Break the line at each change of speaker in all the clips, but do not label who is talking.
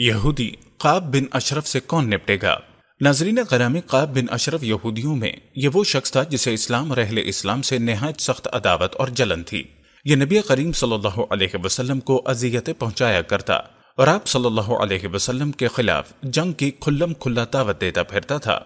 यहूदी काब बिन अशरफ से कौन निपटेगा नाजरीन गरामी काब बिन अशरफ यहूदियों में ये वो शख्स था जिसे इस्लाम और अहले इस्लाम से नहायत सख्त अदावत और जलन थी ये नबी करीम सल्लल्लाहु अलैहि वसल्लम को अजियतें पहुंचाया करता और आप सल्लल्लाहु अलैहि वसल्लम के खिलाफ जंग की खुल्लम खुल्ला दावत देता फिरता था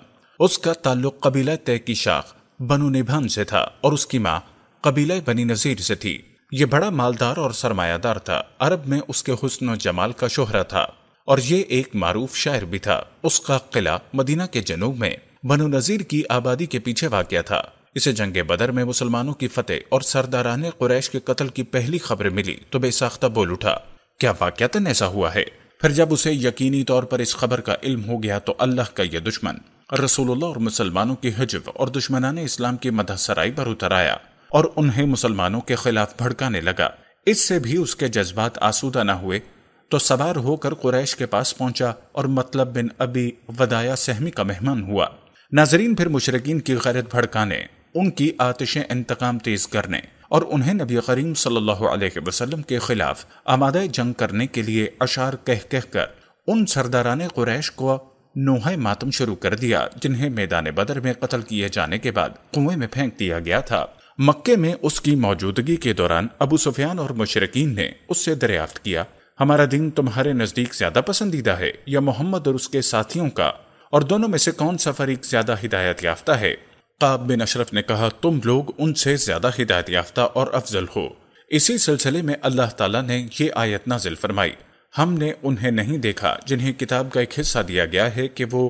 उसका ताल्लुक कबीला तय की शाख बनु निभान से था और उसकी माँ कबीला बनी नज़ीर से थी ये बड़ा मालदार और सरमायादार था अरब में उसके हुस्न जमाल का शोहरा था और ये एक मारूफ शायर भी था उसका किला मदीना के जनूब में बनो नज़ीर की आबादी के पीछे वाक्य था इसे जंग बदर में मुसलमानों की फतेह और सरदारान कुरैश के कत्ल की पहली खबर मिली तो बेसाख्ता बोल उठा क्या वाक़ता ऐसा हुआ है फिर जब उसे यकीनी तौर पर इस खबर का इल्म हो गया तो अल्लाह का यह दुश्मन रसूलुल्लाह और मुसलमानों की हिजव और ने इस्लाम की मदसराई पर उतर आया और उन्हें मुसलमानों के खिलाफ भड़काने लगा इससे भी उसके जज्बात आसूदा न हुए तो सवार होकर कुरैश के पास पहुंचा और मतलब बिन अभी वदाया सहमी का मेहमान हुआ नाजरीन फिर मुशरकिन की गैरत भड़काने उनकी आतिशें इंतकाम तेज करने और उन्हें नबी करीम सल्लल्लाहु अलैहि वसल्लम के खिलाफ आमादा जंग करने के लिए अशार कह कह कर उन ने कुरैश को नोह मातम शुरू कर दिया जिन्हें मैदान बदर में कत्ल किए जाने के बाद कुएं में फेंक दिया गया था मक्के में उसकी मौजूदगी के दौरान अबू सुफियान और मुशरकिन ने उससे दरियाफ्त किया हमारा दिन तुम्हारे नज़दीक ज़्यादा पसंदीदा है या मोहम्मद और उसके साथियों का और दोनों में से कौन सा फरीक ज़्यादा हिदायत याफ्ता है काब बिन अशरफ ने कहा तुम लोग उनसे ज़्यादा हिदायत याफ्ता और अफजल हो इसी सिलसिले में अल्लाह ताला ने यह आयत नाजिल फरमाई हमने उन्हें नहीं देखा जिन्हें किताब का एक हिस्सा दिया गया है कि वो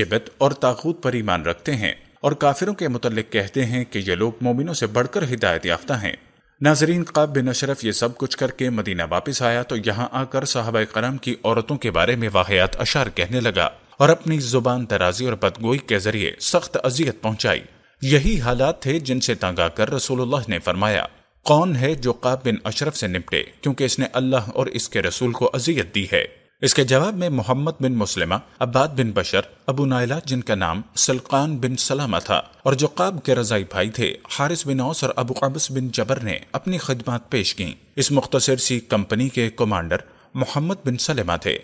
जिबत और ताकूत पर ईमान रखते हैं और काफिरों के मुतल कहते हैं कि ये लोग मोमिनों से बढ़कर हिदायत याफ्ता हैं नाजरीन काब बिन अशरफ ये सब कुछ करके मदीना वापस आया तो यहाँ आकर साहब करम की औरतों के बारे में वाकयात अशार कहने लगा और अपनी जुबान तराजी और बदगोई के जरिए सख्त अजियत पहुंचाई यही हालात थे जिनसे तंग आकर रसूल ने फरमाया कौन है जो काब बिन अशरफ से निपटे क्योंकि इसने अल्लाह और इसके रसूल को अजियत दी है इसके जवाब में Muhammad bin Muslima Abbad bin Bashar Abu Naila जिनका नाम सलकान बिन सलामा था और जो काब के रजाई भाई थे हारिस बिन औस और अबू अबस बिन जबर ने अपनी खदमात पेश की इस मुख्तर सी कंपनी के कमांडर मोहम्मद बिन सलेमा थे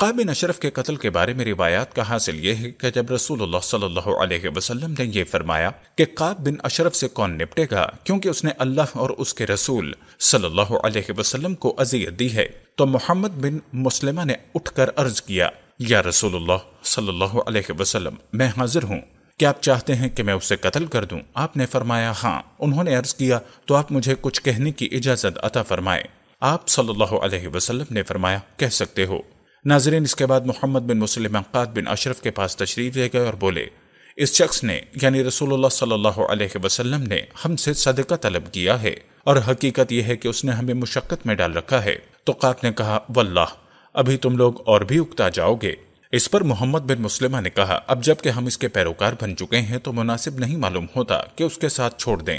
काब बिन अशरफ के कत्ल के बारे में रिवायात का हासिल ये है कि जब रसूलुल्लाह सल्लल्लाहु अलैहि वसल्लम ने यह फरमाया कि काब बिन अशरफ से कौन निपटेगा क्योंकि उसने अल्लाह और उसके रसूल सल्लल्लाहु अलैहि वसल्लम को अजियत दी है तो मोहम्मद बिन मुसलमा ने उठकर अर्ज किया या रसूलुल्लाह सल्लल्लाहु अलैहि वसल्लम मैं हाजिर हूँ क्या आप चाहते हैं कि मैं उसे कत्ल कर दूँ आपने फरमाया हाँ उन्होंने अर्ज किया तो आप मुझे कुछ कहने की इजाज़त अता फ़रमाए आप सल्लल्लाहु अलैहि वसल्लम ने फरमाया कह सकते हो नाजरीन इसके बाद मोहम्मद बिन मुसलम अक्कात बिन अशरफ के पास तशरीफ दे गए और बोले इस शख्स ने यानी रसूलुल्लाह सल्लल्लाहु अलैहि वसल्लम ने हमसे सदका तलब किया है और हकीकत यह है कि उसने हमें मुशक्क़त में डाल रखा है तो कात ने कहा वल्लाह अभी तुम लोग और भी उगता जाओगे इस पर मोहम्मद बिन मुसलिमा ने कहा अब जबकि हम इसके पैरोकार बन चुके हैं तो मुनासिब नहीं मालूम होता कि उसके साथ छोड़ दें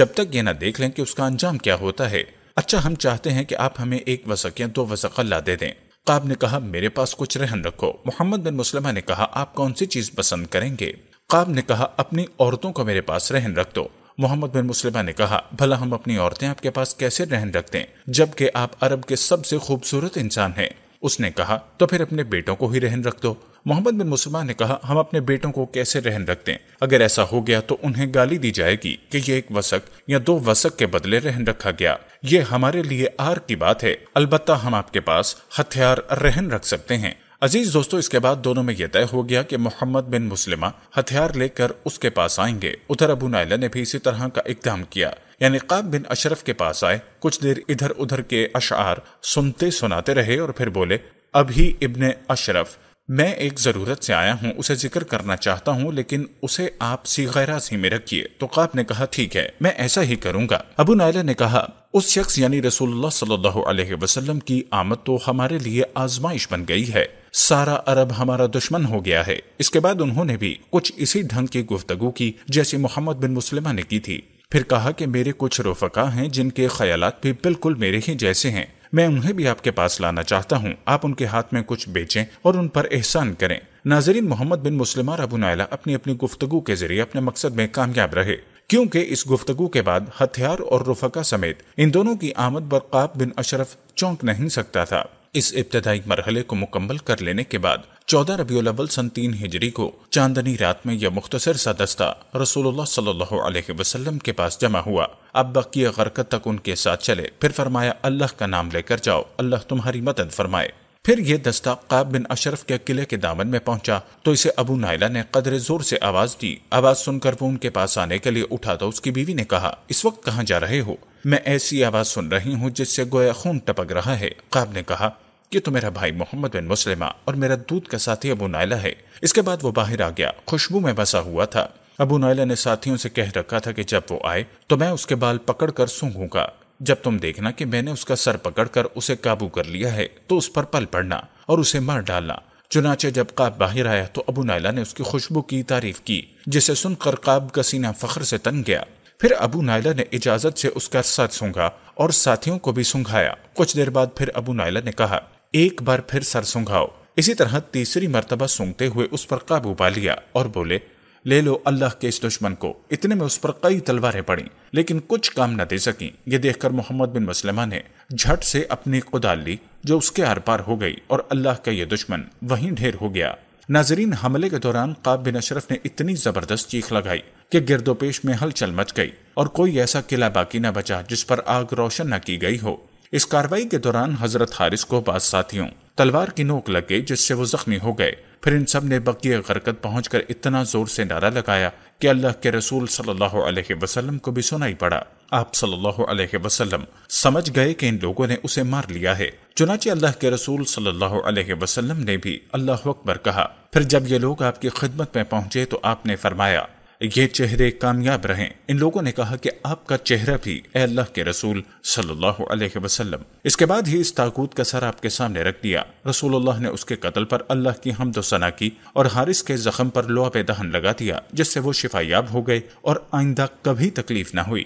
जब तक ये ना देख लें कि उसका अंजाम क्या होता है अच्छा हम चाहते हैं कि आप हमें एक वसक या दो वसक ला दे दें काब तो ने कहा मेरे पास कुछ रहन रखो मोहम्मद बिन मुसलमा ने कहा आप कौन सी चीज पसंद करेंगे काब तो ने कहा अपनी औरतों को मेरे पास रहन रख दो मोहम्मद बिन मुसलमा ने कहा भला हम अपनी औरतें आपके पास कैसे रहन रखते हैं जबकि आप अरब के सबसे खूबसूरत इंसान हैं उसने कहा तो फिर अपने बेटों को ही रहन रख दो मोहम्मद बिन मुसलमान ने कहा हम अपने बेटों को कैसे रहन रखते हैं अगर ऐसा हो गया तो उन्हें गाली दी जाएगी कि ये एक वसक या दो वसक के बदले रहन रखा गया ये हमारे लिए आर की बात है अलबत् हम आपके पास हथियार रहन रख सकते हैं अजीज दोस्तों इसके बाद दोनों में यह तय हो गया कि मोहम्मद बिन मुसलिमा हथियार लेकर उसके पास आएंगे उधर अबू नायला ने भी इसी तरह का इकदाम किया यानी काब बिन अशरफ के पास आए कुछ देर इधर उधर के अशार सुनते सुनाते रहे और फिर बोले अभी इब्ने अशरफ मैं एक ज़रूरत से आया हूँ उसे जिक्र करना चाहता हूँ लेकिन उसे आप सी में रखिए तो काब ने कहा ठीक है मैं ऐसा ही करूँगा अबू नायला ने कहा उस शख्स यानी रसूलुल्लाह सल्लल्लाहु अलैहि वसल्लम की आमद तो हमारे लिए आजमाइश बन गई है सारा अरब हमारा दुश्मन हो गया है इसके बाद उन्होंने भी कुछ इसी ढंग की गुफ्तगु की जैसी मोहम्मद बिन मुसलिमा ने की थी फिर कहा कि मेरे कुछ रोफका हैं जिनके ख्याल भी बिल्कुल मेरे ही जैसे हैं मैं उन्हें भी आपके पास लाना चाहता हूँ आप उनके हाथ में कुछ बेचें और उन पर एहसान करें नाजरीन मोहम्मद बिन मुस्लिम और अबू नायला अपनी अपनी गुफ्तगु के जरिए अपने मकसद में कामयाब रहे क्योंकि इस गुफ्तगु के बाद हथियार और रुफका समेत इन दोनों की आमद बरकाब बिन अशरफ चौंक नहीं सकता था इस इब्तदाई मरहले को मुकम्मल कर लेने के बाद चौदह रबी अव्वल सन तीन हिजरी को चांदनी रात में यह मुख्तसर सा दस्ता रसूलुल्लाह सल्लल्लाहु के पास जमा हुआ अब बकी गरकत तक उनके साथ चले फिर फरमाया अल्लाह का नाम लेकर जाओ अल्लाह तुम्हारी मदद फरमाए फिर यह दस्ता काब बिन अशरफ के किले के दामन में पहुंचा तो इसे अबू नायला ने कदर जोर से आवाज दी आवाज सुनकर वो उनके पास आने के लिए उठा तो उसकी बीवी ने कहा इस वक्त कहाँ जा रहे हो मैं ऐसी आवाज सुन रही हूँ जिससे गोया खून टपक रहा है काब ने कहा ये तो मेरा भाई मोहम्मद बिन मुसलिमा और मेरा दूध का साथी अबू नायला है इसके बाद वो बाहर आ गया खुशबू में बसा हुआ था अबू नायला ने साथियों से कह रखा था कि जब वो आए तो मैं उसके बाल पकड़ कर सूंघूंगा जब तुम देखना कि मैंने उसका सर पकड़कर उसे काबू कर लिया है तो उस पर पल पड़ना और उसे मार डालना चुनाचे जब काब बाहर आया तो अबू नायला ने उसकी खुशबू की तारीफ की जिसे सुनकर काब का सीना फख्र से तन गया फिर अबू नायला ने इजाजत से उसका सर सूंघा और साथियों को भी सूंघाया कुछ देर बाद फिर अबू नायला ने कहा एक बार फिर सर सूंघाओ इसी तरह तीसरी मरतबा सूंघते हुए उस पर काबू पा लिया और बोले ले लो अल्लाह के इस दुश्मन को इतने में उस पर कई तलवारें पड़ी लेकिन कुछ काम न दे सकी ये देखकर मोहम्मद बिन मसलमा ने झट से अपनी कुदाल ली जो उसके आर पार हो गई और अल्लाह का ये दुश्मन वहीं ढेर हो गया नाजरीन हमले के दौरान काब बिन अशरफ ने इतनी जबरदस्त चीख लगाई कि गिरदोपेश में हलचल मच गई और कोई ऐसा किला बाकी न बचा जिस पर आग रोशन न की गई हो इस कार्रवाई के दौरान हजरत हारिस को बाद साथियों तलवार की नोक लग गई जिससे वो जख्मी हो गए फिर इन सब ने बकिय गरकत पहुंचकर इतना जोर से नारा लगाया कि अल्लाह के रसूल सल्लल्लाहु अलैहि वसल्लम को भी सुनाई पड़ा आप सल्लल्लाहु अलैहि वसल्लम समझ गए कि इन लोगों ने उसे मार लिया है चुनाचे अल्लाह के रसूल सल्लल्लाहु अलैहि वसल्लम ने भी अल्लाह अकबर कहा फिर जब ये लोग आपकी खिदमत में पहुंचे तो आपने फरमाया ये चेहरे कामयाब रहे इन लोगों ने कहा कि आपका चेहरा भी अल्लाह के रसूल सल्लल्लाहु अलैहि वसल्लम इसके बाद ही इस ताकूत का सर आपके सामने रख दिया रसूलुल्लाह ने उसके कत्ल पर अल्लाह की हमद सना की और हारिस के जख्म पर लोआ पे दहन लगा दिया जिससे वो शिफायाब हो गए और आइंदा कभी तकलीफ न हुई